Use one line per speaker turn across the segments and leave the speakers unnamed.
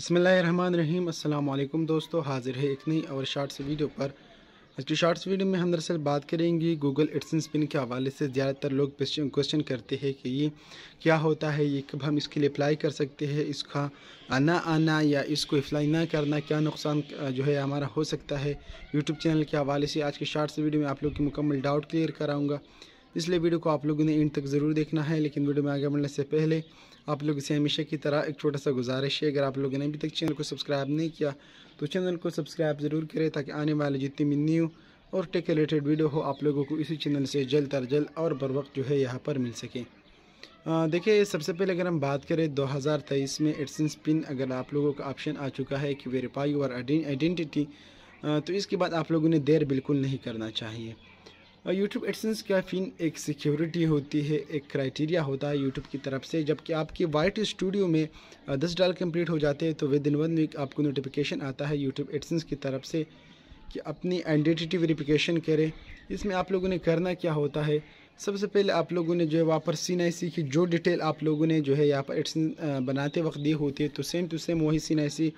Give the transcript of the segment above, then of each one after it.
बसमीम अल्लाम दोस्तों हाजिर है एक नई और शार्ट्स वीडियो पर आज की शार्ट्स वीडियो में हम दरअसल बात करेंगे गूगल एडसन पिन के हवाले से ज़्यादातर लोग क्वेश्चन करते हैं कि ये क्या होता है ये कब हम इसके लिए अप्लाई कर सकते हैं इसका आना आना या इसको अप्लाई ना करना क्या नुकसान जो है हमारा हो सकता है यूट्यूब चैनल के हवाले से आज के शार्ट्स वीडियो में आप लोग की मुकम्मल डाउट क्लियर कराऊँगा इसलिए वीडियो को आप लोगों ने एंड तक ज़रूर देखना है लेकिन वीडियो में आगे बढ़ने से पहले आप लोग से हमेशा की तरह एक छोटा सा गुजारिश है अगर आप लोगों ने अभी तक चैनल को सब्सक्राइब नहीं किया तो चैनल को सब्सक्राइब ज़रूर करें ताकि आने वाले जितनी भी न्यू और टेक रिलेटेड वीडियो हो आप लोगों को इसी चैनल से जल्द तर जल्द और बर वक्त जो है यहाँ पर मिल सके देखिए सबसे पहले अगर हम बात करें 2023 में एडसेंस पिन अगर आप लोगों का ऑप्शन आ चुका है कि वेरीफाई और आइडेंटिटी तो इसके बाद आप लोगों ने देर बिल्कुल नहीं करना चाहिए यूट्यूब एडसेंस फिन एक सिक्योरिटी होती है एक क्राइटेरिया होता है यूट्यूब की तरफ से जबकि आपकी वाइट स्टूडियो में दस डॉलर कंप्लीट हो जाते हैं तो विद इन वन वीक आपको नोटिफिकेशन आता है यूट्यूब एडसेंस की तरफ से कि अपनी आइडेंटिटी वेरिफिकेशन करें इसमें आप लोगों ने करना क्या होता है सबसे पहले आप लोगों ने जो है वहाँ पर सी की जो डिटेल आप लोगों ने जो है यहाँ पर एडसन uh, बनाते वक्त दी होती है तो सेम टू सेम वही आई सी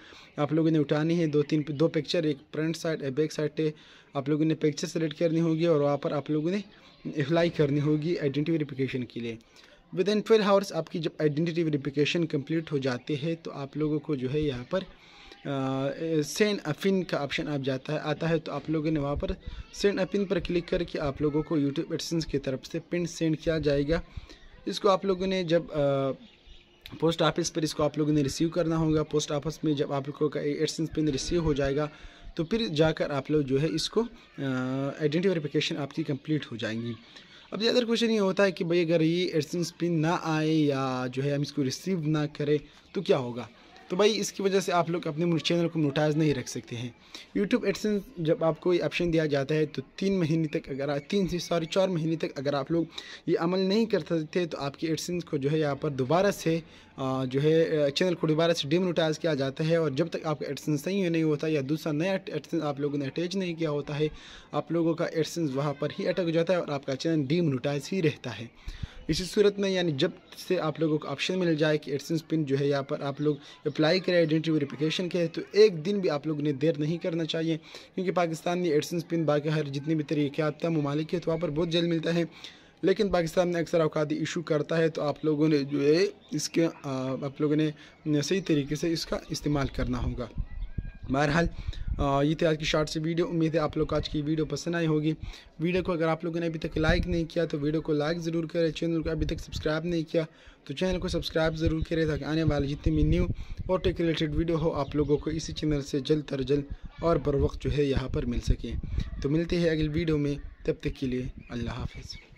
आप लोगों ने उठानी है दो तीन दो पिक्चर एक फ्रंट साइड एक बैक साइड पे आप लोगों ने पिक्चर सेलेक्ट करनी होगी और वहाँ पर आप लोगों ने अप्लाई करनी होगी आइडेंटिटी वेरीफिकेशन के लिए विद इन ट्वेल्व आवर्स आपकी जब आइडेंटिटी वेरीफिकेशन कम्प्लीट हो जाती है तो आप लोगों को जो है यहाँ पर सेंड अफिन का ऑप्शन आप जाता है आता है तो आप लोगों ने वहाँ पर सेंड अफिन पर क्लिक करके आप लोगों को यूट्यूब एडसेंस की तरफ से पिन सेंड किया जाएगा इसको आप लोगों ने जब आ, पोस्ट ऑफिस पर इसको आप लोगों ने रिसीव करना होगा पोस्ट ऑफिस में जब आप लोगों का एडसेंस पिन रिसीव हो जाएगा तो फिर जाकर आप लोग जो है इसको आइडेंटी वेरिफिकेशन आपकी कंप्लीट हो जाएंगी अब ज़्यादा क्वेश्चन ये होता है कि भाई अगर ये एडसेंस पिन ना आए या जो है हम इसको रिसीव ना करें तो क्या होगा तो भाई इसकी वजह से आप लोग अपने चैनल को मोटाज नहीं रख सकते हैं यूट्यूब एडसेंस जब आपको ये ऑप्शन दिया जाता है तो तीन महीने तक अगर आप तीन से सॉरी चार महीने तक अगर आप लोग ये अमल नहीं कर सकते तो आपकी एडसेंस को जो है यहाँ पर दोबारा से जो है चैनल को दोबारा से डिमोटाइज किया जाता है और जब तक आपका एडसेंस सही नहीं होता या दूसरा नया एडसेंस आप लोगों ने अटैच नहीं किया होता है आप लोगों का एडसेंस वहाँ पर ही अटक जाता है और आपका चैनल डिमोटाइज ही रहता है इसी सूरत में यानी जब से आप लोगों को ऑप्शन मिल जाए कि एडसेंस पिन जो है यहाँ पर आप लोग अप्लाई करें आइडेंटिटी वेरिफिकेशन के तो एक दिन भी आप लोग ने देर नहीं करना चाहिए क्योंकि पाकिस्तान ने एडसेंस पिन बाकी हर जितने भी तरीके आता है ममालिक है तो वहाँ पर बहुत जल्द मिलता है लेकिन पाकिस्तान में अक्सर अवकादी इशू करता है तो आप लोगों ने जो है इसके आप लोगों ने सही तरीके से इसका इस्तेमाल करना होगा बहरहाल ये थे आज की शॉर्ट से वीडियो उम्मीद है आप लोग को आज की वीडियो पसंद आई होगी वीडियो को अगर आप लोगों ने अभी तक लाइक नहीं किया तो वीडियो को लाइक ज़रूर करें चैनल को अभी तक सब्सक्राइब नहीं किया तो चैनल को सब्सक्राइब ज़रूर करें ताकि आने वाले जितनी भी न्यू और टेक रिलेटेड वीडियो हो आप लोगों को इसी चैनल से जल्द तर जल्द और बर वक्त जो है यहाँ पर मिल सकें तो मिलते हैं अगले वीडियो में तब तक के लिए अल्लाह हाफिज़